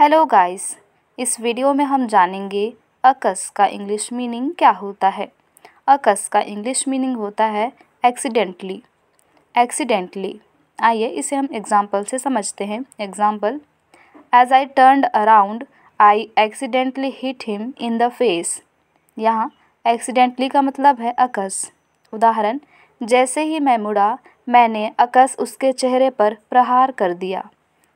hello guys इस video में हम जानेंगे अकस का इंग्लिश मीनिंग क्या होता है अकस का इंग्लिश मीनिंग होता है एक्सीडेंटली एक्सीडेंटली आइए इसे हम एग्जाम्पल से समझते हैं example as I turned around I accidentally hit him in the face यहाँ एक्सीडेंटली का मतलब है अकस उदाहरण जैसे ही मैं मुड़ा मैंने अकस उसके चेहरे पर प्रहार कर दिया